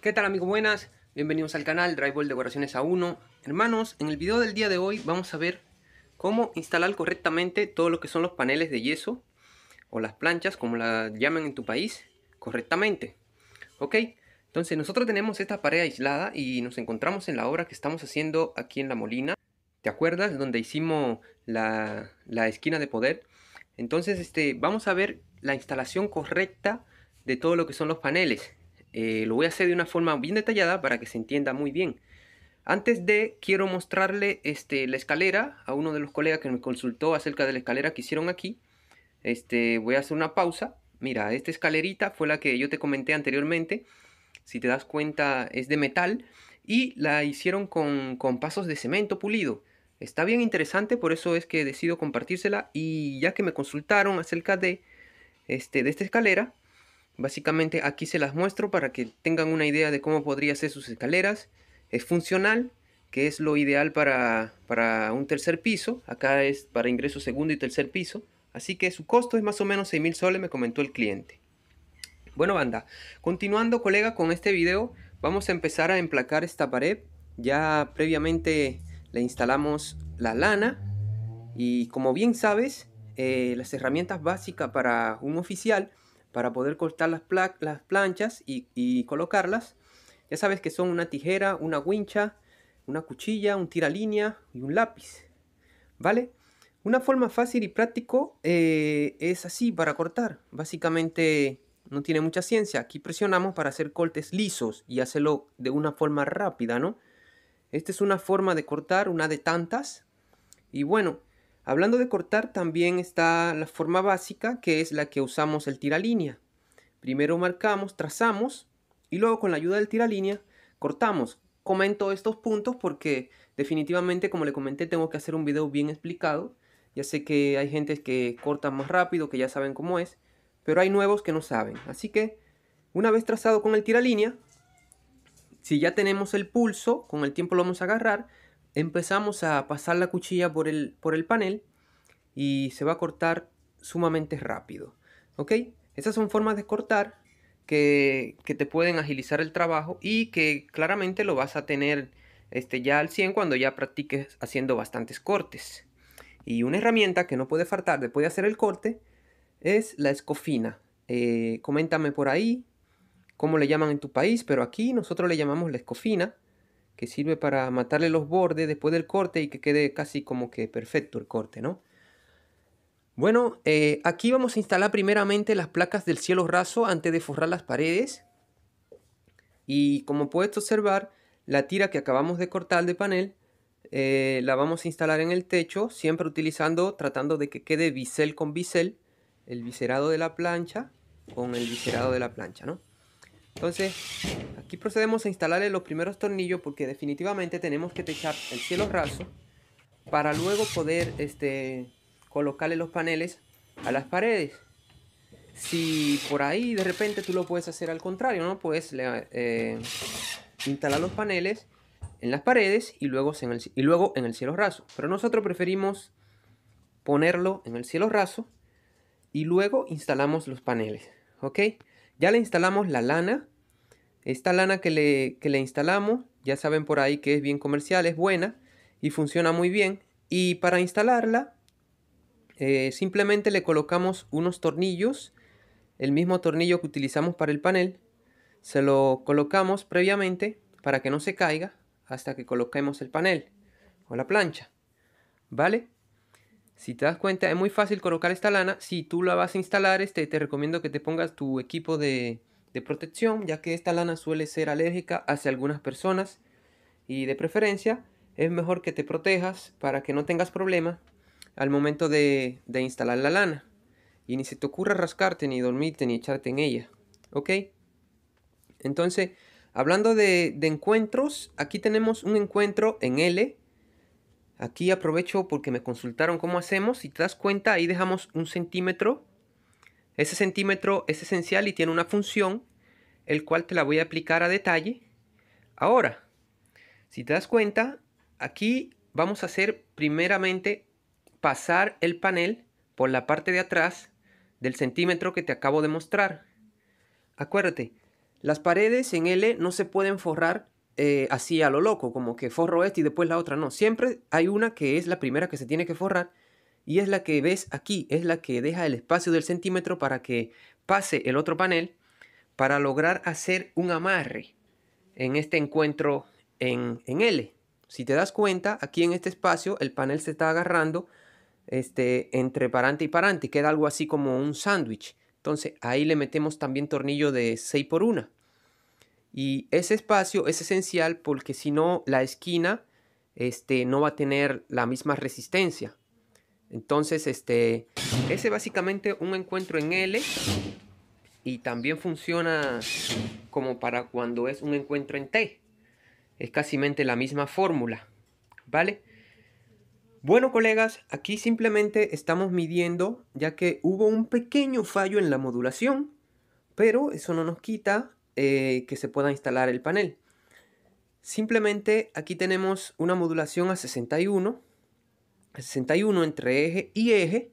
¿Qué tal amigos? Buenas, bienvenidos al canal Drywall Decoraciones A1 Hermanos, en el video del día de hoy vamos a ver cómo instalar correctamente todo lo que son los paneles de yeso o las planchas, como la llaman en tu país, correctamente ¿Ok? Entonces nosotros tenemos esta pared aislada y nos encontramos en la obra que estamos haciendo aquí en La Molina ¿Te acuerdas? Donde hicimos la, la esquina de poder entonces este, vamos a ver la instalación correcta de todo lo que son los paneles eh, lo voy a hacer de una forma bien detallada para que se entienda muy bien. Antes de, quiero mostrarle este, la escalera a uno de los colegas que me consultó acerca de la escalera que hicieron aquí. Este, voy a hacer una pausa. Mira, esta escalerita fue la que yo te comenté anteriormente. Si te das cuenta, es de metal y la hicieron con, pasos de cemento pulido. Está bien interesante, por eso es que decido compartírsela y ya que me consultaron acerca de, este, de esta escalera, Básicamente aquí se las muestro para que tengan una idea de cómo podría ser sus escaleras. Es funcional, que es lo ideal para, para un tercer piso. Acá es para ingreso segundo y tercer piso. Así que su costo es más o menos 6.000 soles, me comentó el cliente. Bueno banda, continuando colega con este video, vamos a empezar a emplacar esta pared. Ya previamente le instalamos la lana y como bien sabes, eh, las herramientas básicas para un oficial para poder cortar las, las planchas y, colocarlas. Ya sabes que son una tijera, una guincha, una cuchilla, un tiralínea y un lápiz. ¿Vale? Una forma fácil y práctico eh, es así para cortar. Básicamente no tiene mucha ciencia. Aquí presionamos para hacer cortes lisos y hacerlo de una forma rápida, ¿no? Esta es una forma de cortar, una de tantas. Y bueno, Hablando de cortar, también está la forma básica, que es la que usamos el tiralínea. Primero marcamos, trazamos, y luego con la ayuda del tiralínea cortamos. Comento estos puntos porque definitivamente, como le comenté, tengo que hacer un video bien explicado. Ya sé que hay gente que corta más rápido, que ya saben cómo es, pero hay nuevos que no saben. Así que, una vez trazado con el tiralínea, si ya tenemos el pulso, con el tiempo lo vamos a agarrar, empezamos a pasar la cuchilla por el, por el panel y se va a cortar sumamente rápido. ¿Ok? Esas son formas de cortar que, que, te pueden agilizar el trabajo y que claramente lo vas a tener este, ya al 100 cuando ya practiques haciendo bastantes cortes. Y una herramienta que no puede faltar después de hacer el corte es la escofina. Eh, coméntame por ahí cómo le llaman en tu país, pero aquí nosotros le llamamos la escofina que sirve para matarle los bordes después del corte y que quede casi como que perfecto el corte, ¿no? Bueno, eh, aquí vamos a instalar primeramente las placas del cielo raso antes de forrar las paredes. Y como puedes observar, la tira que acabamos de cortar de panel eh, la vamos a instalar en el techo, siempre utilizando, tratando de que quede bisel con bisel, el viscerado de la plancha con el viserado de la plancha, ¿no? Entonces, aquí procedemos a instalarle los primeros tornillos porque definitivamente tenemos que techar el cielo raso para luego poder este, colocarle los paneles a las paredes. Si por ahí de repente tú lo puedes hacer al contrario, ¿no? Puedes eh, instalar los paneles en las paredes y luego, en el, y luego en el cielo raso. Pero nosotros preferimos ponerlo en el cielo raso y luego instalamos los paneles, ¿ok? Ya le instalamos la lana. Esta lana que le, le instalamos, ya saben por ahí que es bien comercial, es buena y funciona muy bien. Y para instalarla, eh, simplemente le colocamos unos tornillos, el mismo tornillo que utilizamos para el panel. Se lo colocamos previamente para que no se caiga hasta que coloquemos el panel o la plancha. ¿Vale? Si te das cuenta, es muy fácil colocar esta lana. Si tú la vas a instalar, este, te recomiendo que te pongas tu equipo de, protección, ya que esta lana suele ser alérgica hacia algunas personas. Y de preferencia, es mejor que te protejas para que no tengas problemas al momento de, instalar la lana. Y ni se te ocurra rascarte, ni dormirte, ni echarte en ella. ¿Ok? Entonces, hablando de, de encuentros, aquí tenemos un encuentro en L Aquí aprovecho porque me consultaron cómo hacemos. Si te das cuenta, ahí dejamos un centímetro. Ese centímetro es esencial y tiene una función, el cual te la voy a aplicar a detalle. Ahora, si te das cuenta, aquí vamos a hacer primeramente pasar el panel por la parte de atrás del centímetro que te acabo de mostrar. Acuérdate, las paredes en L no se pueden forrar eh, así a lo loco, como que forro este y después la otra. No, siempre hay una que es la primera que se tiene que forrar y es la que ves aquí, es la que deja el espacio del centímetro para que pase el otro panel para lograr hacer un amarre en este encuentro en, en L. Si te das cuenta, aquí en este espacio el panel se está agarrando este, entre parante y parante, queda algo así como un sándwich. Entonces ahí le metemos también tornillo de 6 por 1 y ese espacio es esencial porque si no, la esquina este, no va a tener la misma resistencia. Entonces, este, ese es básicamente un encuentro en L y también funciona como para cuando es un encuentro en T. Es casi la misma fórmula, ¿vale? Bueno, colegas, aquí simplemente estamos midiendo ya que hubo un pequeño fallo en la modulación, pero eso no nos quita eh, que se pueda instalar el panel. Simplemente aquí tenemos una modulación a 61, 61 entre eje y eje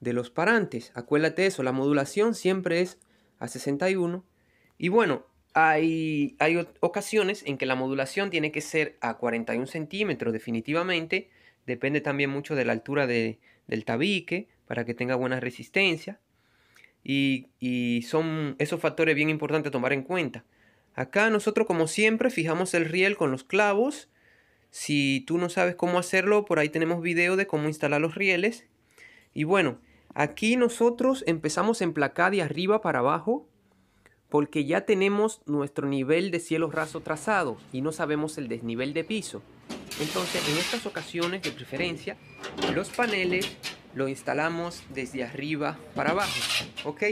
de los parantes. Acuérdate eso, la modulación siempre es a 61. Y bueno, hay, ocasiones en que la modulación tiene que ser a 41 centímetros definitivamente. Depende también mucho de la altura del tabique para que tenga buena resistencia y, son esos factores bien importantes a tomar en cuenta. Acá nosotros como siempre fijamos el riel con los clavos. Si tú no sabes cómo hacerlo, por ahí tenemos video de cómo instalar los rieles. Y bueno, aquí nosotros empezamos en placar de arriba para abajo porque ya tenemos nuestro nivel de cielo raso trazado y no sabemos el desnivel de piso. Entonces, en estas ocasiones de preferencia, los paneles lo instalamos desde arriba para abajo, ¿ok?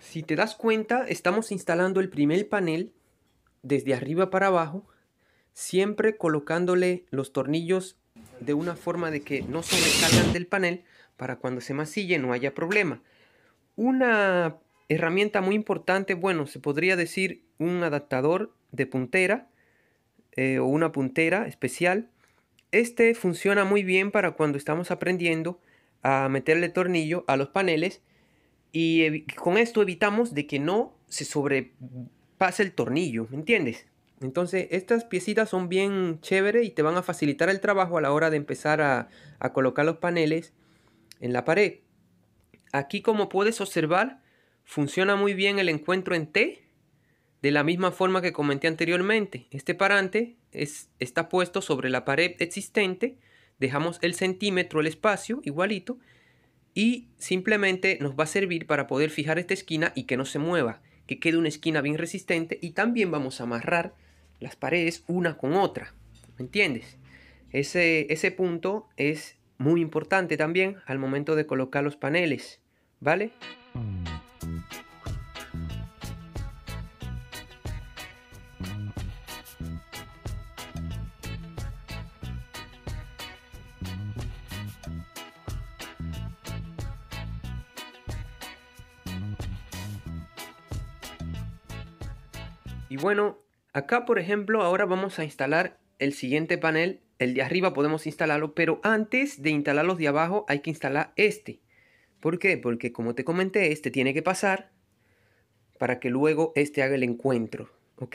Si te das cuenta, estamos instalando el primer panel desde arriba para abajo, siempre colocándole los tornillos de una forma de que no se sobresalgan del panel para cuando se masille no haya problema. Una herramienta muy importante, bueno, se podría decir un adaptador de puntera eh, o una puntera especial este funciona muy bien para cuando estamos aprendiendo a meterle tornillo a los paneles y con esto evitamos de que no se sobrepase el tornillo, ¿me entiendes? Entonces estas piecitas son bien chévere y te van a facilitar el trabajo a la hora de empezar a, a colocar los paneles en la pared. Aquí como puedes observar funciona muy bien el encuentro en T de la misma forma que comenté anteriormente, este parante está puesto sobre la pared existente, dejamos el centímetro, el espacio igualito, y simplemente nos va a servir para poder fijar esta esquina y que no se mueva, que quede una esquina bien resistente y también vamos a amarrar las paredes una con otra, ¿me entiendes? ese punto es muy importante también al momento de colocar los paneles, ¿vale? Y bueno, acá por ejemplo ahora vamos a instalar el siguiente panel. El de arriba podemos instalarlo, pero antes de instalar los de abajo hay que instalar este. ¿Por qué? Porque como te comenté, este tiene que pasar para que luego este haga el encuentro, ¿ok?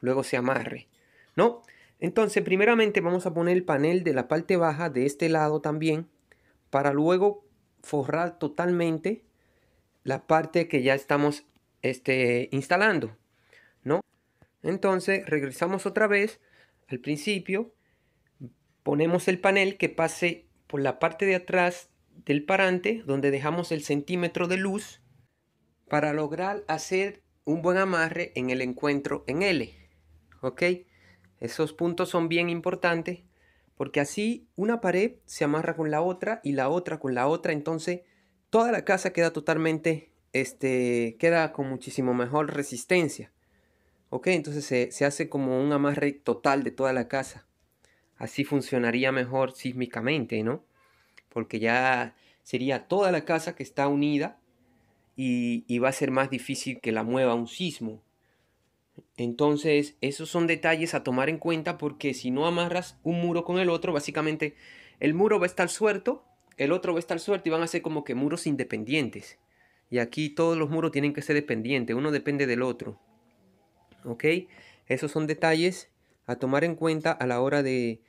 Luego se amarre, ¿no? Entonces, primeramente vamos a poner el panel de la parte baja de este lado también para luego forrar totalmente la parte que ya estamos este, instalando. Entonces regresamos otra vez al principio, ponemos el panel que pase por la parte de atrás del parante donde dejamos el centímetro de luz para lograr hacer un buen amarre en el encuentro en L. ¿Ok? Esos puntos son bien importantes porque así una pared se amarra con la otra y la otra con la otra, entonces toda la casa queda totalmente, este, queda con muchísimo mejor resistencia. ¿Ok? Entonces se, hace como un amarre total de toda la casa. Así funcionaría mejor sísmicamente, ¿no? Porque ya sería toda la casa que está unida y, y, va a ser más difícil que la mueva un sismo. Entonces, esos son detalles a tomar en cuenta porque si no amarras un muro con el otro, básicamente el muro va a estar suelto, el otro va a estar suelto y van a ser como que muros independientes. Y aquí todos los muros tienen que ser dependientes, uno depende del otro. ¿Ok? Esos son detalles a tomar en cuenta a la hora de,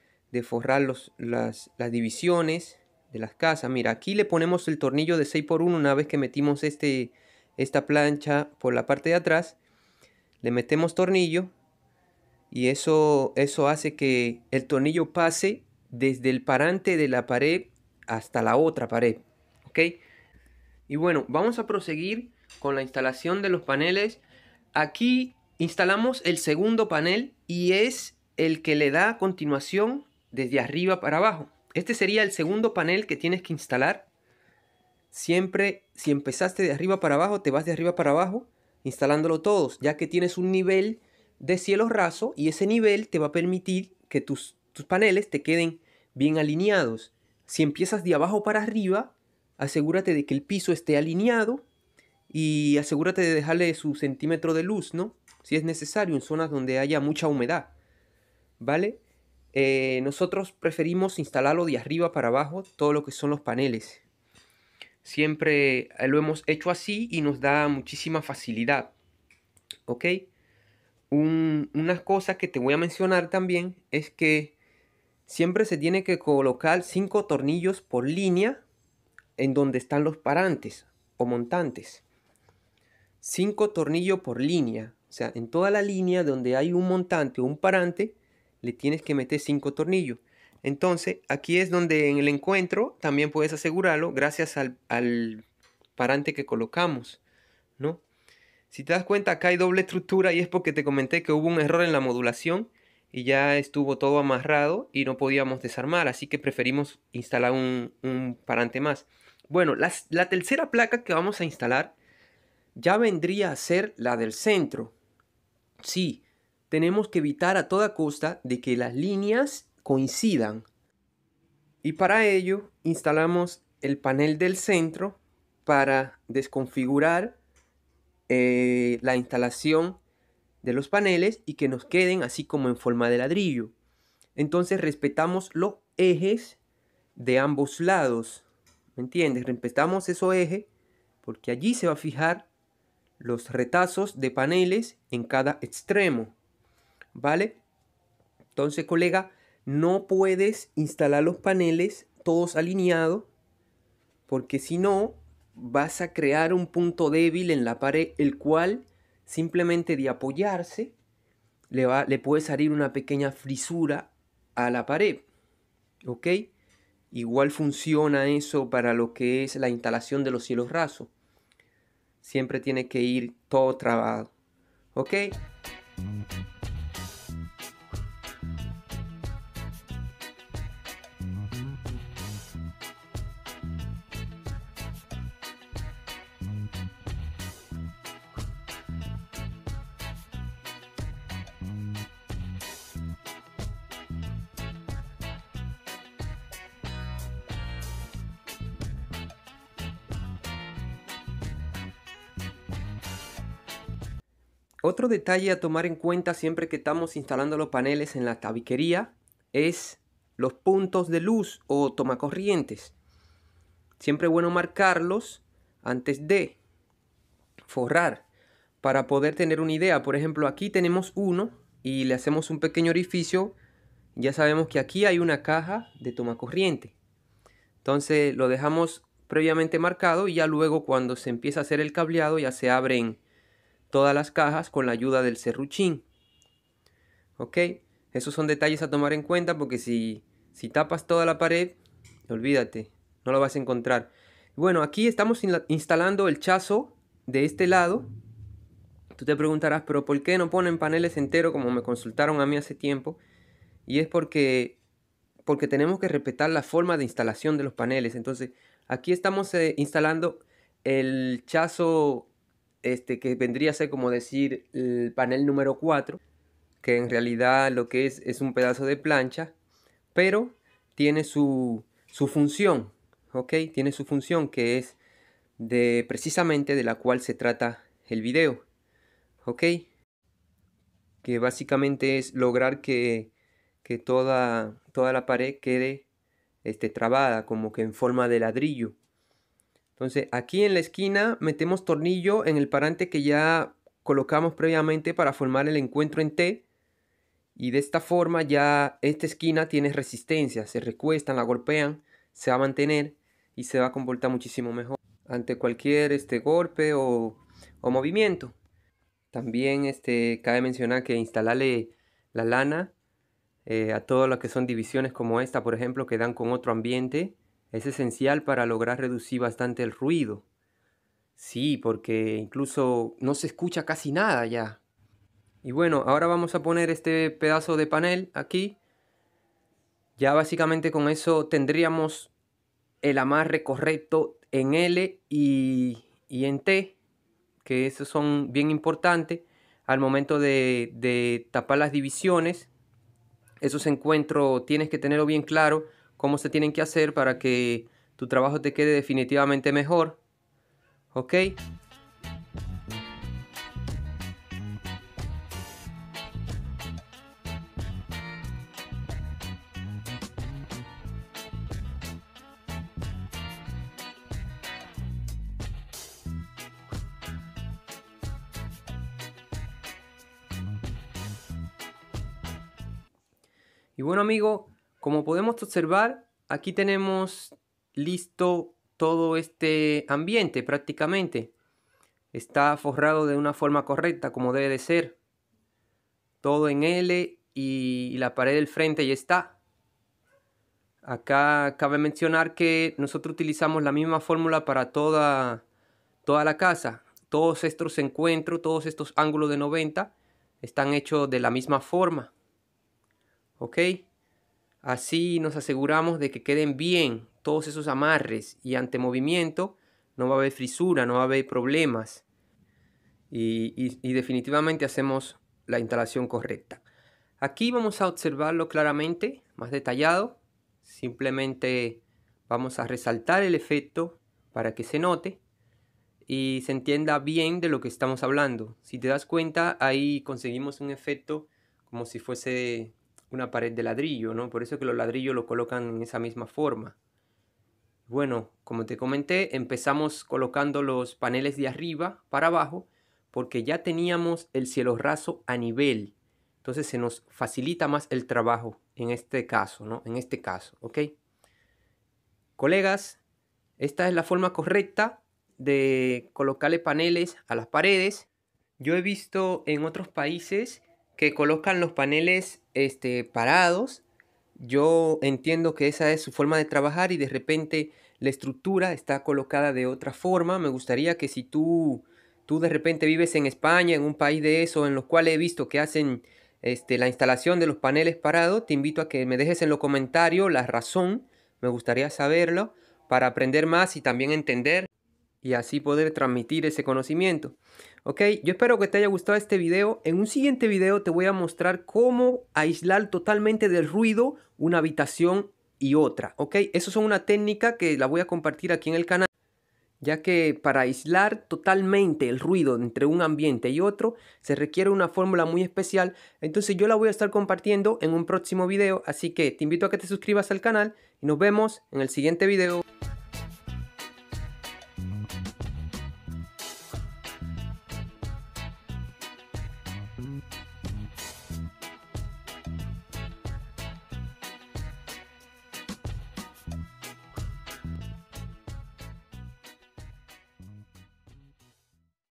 forrar los, las, divisiones de las casas. Mira, aquí le ponemos el tornillo de 6x1 una vez que metimos este, esta plancha por la parte de atrás. Le metemos tornillo y eso, eso hace que el tornillo pase desde el parante de la pared hasta la otra pared. ¿Ok? Y bueno, vamos a proseguir con la instalación de los paneles. Aquí Instalamos el segundo panel y es el que le da continuación desde arriba para abajo. Este sería el segundo panel que tienes que instalar. Siempre, si empezaste de arriba para abajo, te vas de arriba para abajo instalándolo todos, ya que tienes un nivel de cielo raso y ese nivel te va a permitir que tus, tus paneles te queden bien alineados. Si empiezas de abajo para arriba, asegúrate de que el piso esté alineado y asegúrate de dejarle su centímetro de luz, ¿no? Si es necesario, en zonas donde haya mucha humedad, ¿vale? Eh, nosotros preferimos instalarlo de arriba para abajo, todo lo que son los paneles. Siempre eh, lo hemos hecho así y nos da muchísima facilidad, ¿ok? Un, unas cosas que te voy a mencionar también es que siempre se tiene que colocar 5 tornillos por línea en donde están los parantes o montantes. 5 tornillos por línea. O sea, en toda la línea donde hay un montante o un parante, le tienes que meter 5 tornillos. Entonces, aquí es donde en el encuentro también puedes asegurarlo gracias al, parante que colocamos, ¿no? Si te das cuenta, acá hay doble estructura y es porque te comenté que hubo un error en la modulación y ya estuvo todo amarrado y no podíamos desarmar, así que preferimos instalar un, parante más. Bueno, la tercera placa que vamos a instalar ya vendría a ser la del centro. Sí, tenemos que evitar a toda costa de que las líneas coincidan. Y para ello instalamos el panel del centro para desconfigurar eh, la instalación de los paneles y que nos queden así como en forma de ladrillo. Entonces respetamos los ejes de ambos lados. ¿Me entiendes? Respetamos esos ejes porque allí se va a fijar los retazos de paneles en cada extremo. ¿Vale? Entonces, colega, no puedes instalar los paneles todos alineados porque si no vas a crear un punto débil en la pared el cual simplemente de apoyarse le, va, le puede salir una pequeña frisura a la pared. ¿Ok? Igual funciona eso para lo que es la instalación de los cielos rasos siempre tiene que ir todo trabado. ¿Ok? Otro detalle a tomar en cuenta siempre que estamos instalando los paneles en la tabiquería es los puntos de luz o tomacorrientes. Siempre es bueno marcarlos antes de forrar para poder tener una idea. Por ejemplo, aquí tenemos uno y le hacemos un pequeño orificio. Ya sabemos que aquí hay una caja de tomacorriente. Entonces lo dejamos previamente marcado y ya luego cuando se empieza a hacer el cableado ya se abren todas las cajas con la ayuda del serruchín. ¿Ok? Esos son detalles a tomar en cuenta porque si, si tapas toda la pared, olvídate, no lo vas a encontrar. Bueno, aquí estamos instalando el chazo de este lado. Tú te preguntarás, pero ¿por qué no ponen paneles enteros como me consultaron a mí hace tiempo? Y es porque, porque tenemos que respetar la forma de instalación de los paneles. Entonces, aquí estamos eh, instalando el chazo este, que vendría a ser como decir el panel número 4, que en realidad lo que es es un pedazo de plancha, pero tiene su, función, ¿ok? Tiene su función que es de precisamente de la cual se trata el video, ¿ok? Que básicamente es lograr que, que toda, toda la pared quede este, trabada, como que en forma de ladrillo. Entonces aquí en la esquina metemos tornillo en el parante que ya colocamos previamente para formar el encuentro en T. Y de esta forma ya esta esquina tiene resistencia, se recuestan, la golpean, se va a mantener y se va a comportar muchísimo mejor ante cualquier este, golpe o, movimiento. También este, cabe mencionar que instalarle la lana eh, a todas las que son divisiones como esta, por ejemplo, que dan con otro ambiente, es esencial para lograr reducir bastante el ruido. Sí, porque incluso no se escucha casi nada ya. Y bueno, ahora vamos a poner este pedazo de panel aquí. Ya básicamente con eso tendríamos el amarre correcto en L y, en T, que esos son bien importantes al momento de, de tapar las divisiones. Esos encuentros tienes que tenerlo bien claro cómo se tienen que hacer para que tu trabajo te quede definitivamente mejor. ¿Ok? Y bueno amigo, como podemos observar, aquí tenemos listo todo este ambiente prácticamente. Está forrado de una forma correcta como debe de ser. Todo en L y la pared del frente ya está. Acá cabe mencionar que nosotros utilizamos la misma fórmula para toda, toda la casa. Todos estos encuentros, todos estos ángulos de 90 están hechos de la misma forma. ¿Ok? Así nos aseguramos de que queden bien todos esos amarres y ante movimiento no va a haber frisura, no va a haber problemas. Y, y, definitivamente hacemos la instalación correcta. Aquí vamos a observarlo claramente, más detallado. Simplemente vamos a resaltar el efecto para que se note y se entienda bien de lo que estamos hablando. Si te das cuenta, ahí conseguimos un efecto como si fuese una pared de ladrillo, ¿no? Por eso que los ladrillos lo colocan en esa misma forma. Bueno, como te comenté, empezamos colocando los paneles de arriba para abajo porque ya teníamos el cielo raso a nivel. Entonces se nos facilita más el trabajo en este caso, ¿no? En este caso, ¿ok? Colegas, esta es la forma correcta de colocarle paneles a las paredes. Yo he visto en otros países que colocan los paneles este, parados. Yo entiendo que esa es su forma de trabajar y de repente la estructura está colocada de otra forma. Me gustaría que si tú, tú de repente vives en España, en un país de eso, en los cuales he visto que hacen este, la instalación de los paneles parados, te invito a que me dejes en los comentarios la razón. Me gustaría saberlo para aprender más y también entender y así poder transmitir ese conocimiento. Ok, yo espero que te haya gustado este video. En un siguiente video te voy a mostrar cómo aislar totalmente del ruido una habitación y otra. Ok, eso es una técnica que la voy a compartir aquí en el canal ya que para aislar totalmente el ruido entre un ambiente y otro se requiere una fórmula muy especial, entonces yo la voy a estar compartiendo en un próximo video, así que te invito a que te suscribas al canal y nos vemos en el siguiente video.